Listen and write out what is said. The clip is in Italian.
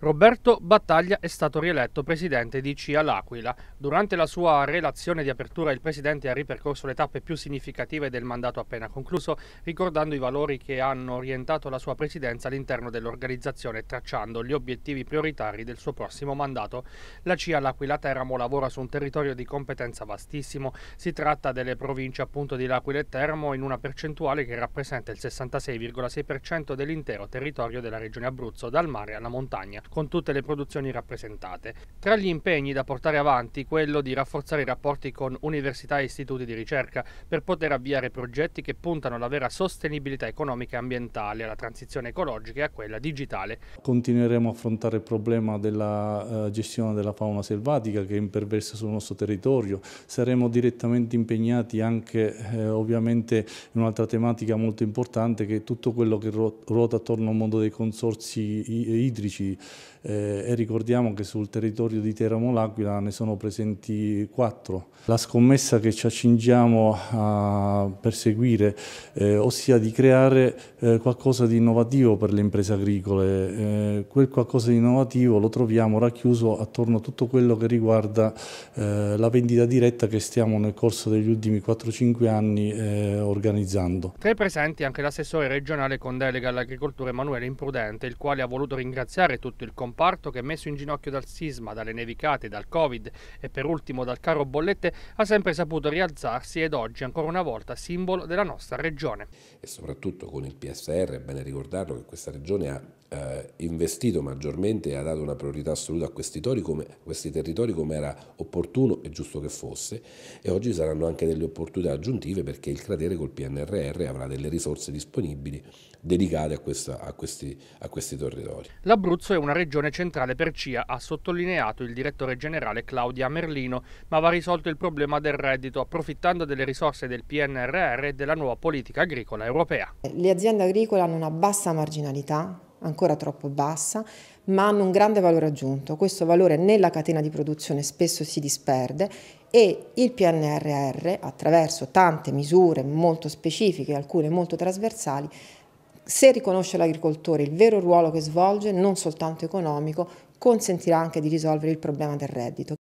Roberto Battaglia è stato rieletto presidente di CIA L'Aquila. Durante la sua relazione di apertura il presidente ha ripercorso le tappe più significative del mandato appena concluso, ricordando i valori che hanno orientato la sua presidenza all'interno dell'organizzazione e tracciando gli obiettivi prioritari del suo prossimo mandato. La CIA L'Aquila Teramo lavora su un territorio di competenza vastissimo. Si tratta delle province appunto di L'Aquila e Teramo in una percentuale che rappresenta il 66,6% dell'intero territorio della regione Abruzzo, dal mare alla montagna con tutte le produzioni rappresentate. Tra gli impegni da portare avanti quello di rafforzare i rapporti con università e istituti di ricerca per poter avviare progetti che puntano alla vera sostenibilità economica e ambientale, alla transizione ecologica e a quella digitale. Continueremo a affrontare il problema della eh, gestione della fauna selvatica che è imperversa sul nostro territorio, saremo direttamente impegnati anche eh, ovviamente in un'altra tematica molto importante che è tutto quello che ruota attorno al mondo dei consorsi idrici, eh, e ricordiamo che sul territorio di Teramo L'Aquila ne sono presenti quattro. La scommessa che ci accingiamo a perseguire, eh, ossia di creare eh, qualcosa di innovativo per le imprese agricole, eh, quel qualcosa di innovativo lo troviamo racchiuso attorno a tutto quello che riguarda eh, la vendita diretta che stiamo nel corso degli ultimi 4-5 anni eh, organizzando. Tra i presenti anche l'assessore regionale con delega all'agricoltura Emanuele Imprudente, il quale ha voluto ringraziare tutto il il comparto che, messo in ginocchio dal sisma, dalle nevicate, dal Covid e per ultimo dal caro bollette, ha sempre saputo rialzarsi ed oggi ancora una volta simbolo della nostra regione. E soprattutto con il PSR è bene ricordarlo che questa regione ha eh, investito maggiormente e ha dato una priorità assoluta a questi, come, questi territori come era opportuno e giusto che fosse e oggi saranno anche delle opportunità aggiuntive perché il cratere col PNRR avrà delle risorse disponibili dedicate a, questa, a, questi, a questi territori. L'Abruzzo è una regione centrale per CIA, ha sottolineato il direttore generale Claudia Merlino, ma va risolto il problema del reddito approfittando delle risorse del PNRR e della nuova politica agricola europea. Le aziende agricole hanno una bassa marginalità ancora troppo bassa, ma hanno un grande valore aggiunto. Questo valore nella catena di produzione spesso si disperde e il PNRR, attraverso tante misure molto specifiche, alcune molto trasversali, se riconosce l'agricoltore il vero ruolo che svolge, non soltanto economico, consentirà anche di risolvere il problema del reddito.